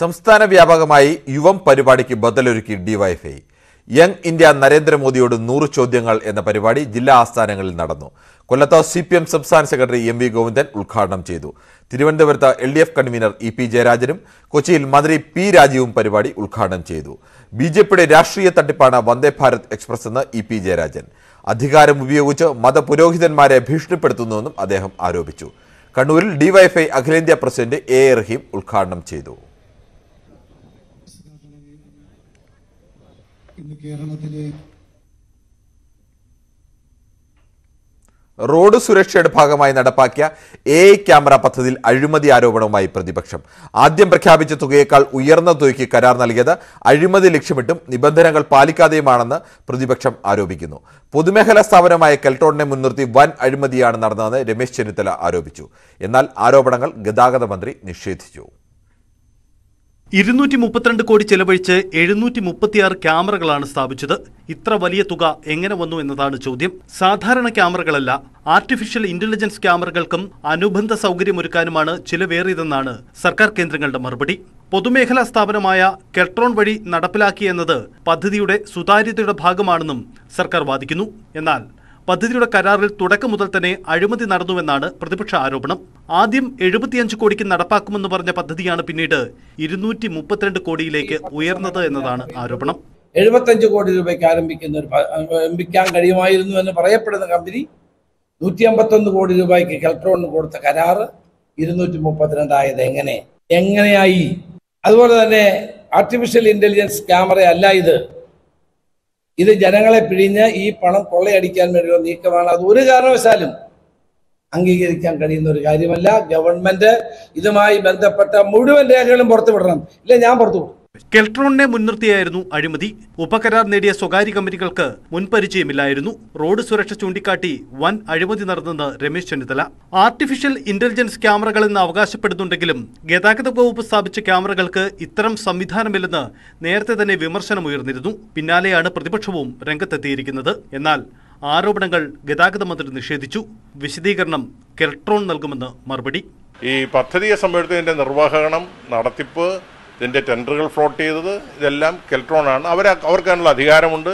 സംസ്ഥാന വ്യാപകമായി യുവം പരിപാടിക്ക് ബദലൊരുക്കി ഡിവൈഫൈ യങ് ഇന്ത്യ നരേന്ദ്രമോദിയോട് നൂറ് ചോദ്യങ്ങൾ എന്ന പരിപാടി ജില്ലാ ആസ്ഥാനങ്ങളിൽ നടന്നു കൊല്ലത്ത് സി പി എം സംസ്ഥാന സെക്രട്ടറി എം വി ഗോവിന്ദൻ ഉദ്ഘാടനം ചെയ്തു തിരുവനന്തപുരത്ത് L D F convener E P ജയരാജനും കൊച്ചിയിൽ മന്ത്രി പി രാജീവും പരിപാടി ഉദ്ഘാടനം ചെയ്തു ബി ജെ പിയുടെ രാഷ്ട്രീയ തട്ടിപ്പാണ് വന്ദേ ഭാരത് എക്സ്പ്രസ് എന്ന് ഇ പി ജയരാജൻ അധികാരം ഉപയോഗിച്ച് മതപുരോഹിതന്മാരെ ഭീഷണിപ്പെടുത്തുന്നുവെന്നും അദ്ദേഹം ആരോപിച്ചു കണ്ണൂരിൽ ഡിവൈഫൈ അഖിലേന്ത്യാ പ്രസിഡന്റ് എ റഹീം ഉദ്ഘാടനം ചെയ്തു ഇന്ന് കേരളത്തിലെ റോഡ് സുരക്ഷയുടെ ഭാഗമായി നടപ്പാക്കിയ എ ക്യാമറ പദ്ധതിയിൽ അഴിമതി ആരോപണവുമായി പ്രതിപക്ഷം ആദ്യം പ്രഖ്യാപിച്ച തുകയേക്കാൾ ഉയർന്ന തുകയ്ക്ക് കരാർ നൽകിയത് അഴിമതി ലക്ഷ്യമിട്ടും നിബന്ധനകൾ പാലിക്കാതെയുമാണെന്ന് പ്രതിപക്ഷം ആരോപിക്കുന്നു പൊതുമേഖലാ സ്ഥാപനമായ കെൽട്ടോണിനെ മുൻനിർത്തി വൻ അഴിമതിയാണ് നടന്നതെന്ന് രമേശ് ചെന്നിത്തല ആരോപിച്ചു എന്നാൽ ആരോപണങ്ങൾ ഗതാഗത മന്ത്രി നിഷേധിച്ചു ഇരുന്നൂറ്റി മുപ്പത്തിരണ്ട് കോടി ചെലവഴിച്ച് എഴുന്നൂറ്റി മുപ്പത്തിയാറ് ക്യാമറകളാണ് സ്ഥാപിച്ചത് ഇത്ര വലിയ തുക എങ്ങനെ വന്നു എന്നതാണ് ചോദ്യം സാധാരണ ക്യാമറകളല്ല ആർട്ടിഫിഷ്യൽ ഇന്റലിജൻസ് ക്യാമറകൾക്കും അനുബന്ധ സൗകര്യമൊരുക്കാനുമാണ് ചിലവേറിയതെന്നാണ് സർക്കാർ കേന്ദ്രങ്ങളുടെ മറുപടി പൊതുമേഖലാ സ്ഥാപനമായ കെട്രോൺ വഴി നടപ്പിലാക്കിയെന്നത് പദ്ധതിയുടെ സുതാര്യതയുടെ ഭാഗമാണെന്നും സർക്കാർ വാദിക്കുന്നു എന്നാൽ പദ്ധതിയുടെ കരാറിൽ തുടക്കം മുതൽ തന്നെ അഴിമതി നടന്നുവെന്നാണ് പ്രതിപക്ഷ ആരോപണം ആദ്യം എഴുപത്തിയഞ്ച് കോടിക്ക് നടപ്പാക്കുമെന്ന് പറഞ്ഞ പദ്ധതിയാണ് പിന്നീട് ഇരുന്നൂറ്റി മുപ്പത്തിരണ്ട് കോടിയിലേക്ക് ഉയർന്നത് എന്നതാണ് ആരോപണം എഴുപത്തഞ്ച് കോടി രൂപയ്ക്ക് ആരംഭിക്കുന്ന ഒരു ആരംഭിക്കാൻ കഴിയുമായിരുന്നു എന്ന് പറയപ്പെടുന്ന കമ്പനി നൂറ്റി അമ്പത്തൊന്ന് കോടി രൂപയ്ക്ക് കെൽട്രോണിന് കൊടുത്ത കരാറ് ഇരുന്നൂറ്റി മുപ്പത്തിരണ്ടായത് എങ്ങനെ എങ്ങനെയായി അതുപോലെ തന്നെ ആർട്ടിഫിഷ്യൽ ഇന്റലിജൻസ് ക്യാമറ അല്ല ഇത് ഇത് ജനങ്ങളെ പിഴിഞ്ഞ് ഈ പണം കൊള്ളയടിക്കാൻ വേണ്ടിയുള്ള നീക്കമാണ് അത് ഒരു കാരണവശാലും അംഗീകരിക്കാൻ കഴിയുന്ന ഒരു കാര്യമല്ല ഗവൺമെന്റ് ഇതുമായി ബന്ധപ്പെട്ട മുഴുവൻ രേഖകളും പുറത്തുവിടണം ഇല്ല ഞാൻ പുറത്തുവിടും കെൽട്രോണിനെ മുൻനിർത്തിയായിരുന്നു അഴിമതി ഉപകരാർ നേടിയ സ്വകാര്യ കമ്പനികൾക്ക് മുൻപരിചയമില്ലായിരുന്നു റോഡ് സുരക്ഷ ചൂണ്ടിക്കാട്ടി വൻ അഴിമതി നടന്നെന്ന് രമേശ് ചെന്നിത്തല ആർട്ടിഫിഷ്യൽ ഇന്റലിജൻസ് എന്ന് അവകാശപ്പെടുന്നുണ്ടെങ്കിലും ഗതാഗത വകുപ്പ് സ്ഥാപിച്ച ക്യാമറകൾക്ക് ഇത്തരം സംവിധാനമില്ലെന്ന് നേരത്തെ തന്നെ വിമർശനമുയർന്നിരുന്നു പിന്നാലെയാണ് പ്രതിപക്ഷവും രംഗത്തെത്തിയിരിക്കുന്നത് എന്നാൽ ആരോപണങ്ങൾ ഗതാഗത മന്ത്രി നിഷേധിച്ചു വിശദീകരണം കെൽട്രോൺ നൽകുമെന്ന് മറുപടി ഈ പദ്ധതിയെ സംബന്ധിച്ചതിൻ്റെ നിർവഹണം നടത്തിപ്പ് ഇതിൻ്റെ ടെൻഡറുകൾ ഫ്ലോട്ട് ചെയ്തത് ഇതെല്ലാം കെൽട്രോണാണ് അവർ അവർക്കാണുള്ള അധികാരമുണ്ട്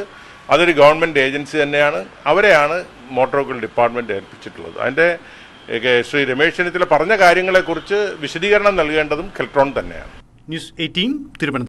അതൊരു ഗവൺമെൻറ് ഏജൻസി തന്നെയാണ് അവരെയാണ് മോട്ടോർ വെഹിക്കിൾ ഡിപ്പാർട്ട്മെൻറ്റ് ഏൽപ്പിച്ചിട്ടുള്ളത് അതിൻ്റെ ശ്രീ രമേശ് ചെന്നിത്തല പറഞ്ഞ കാര്യങ്ങളെക്കുറിച്ച് വിശദീകരണം നൽകേണ്ടതും കെൽട്രോൺ തന്നെയാണ് ന്യൂസ് എയ്റ്റീൻ തിരുവനന്തപുരം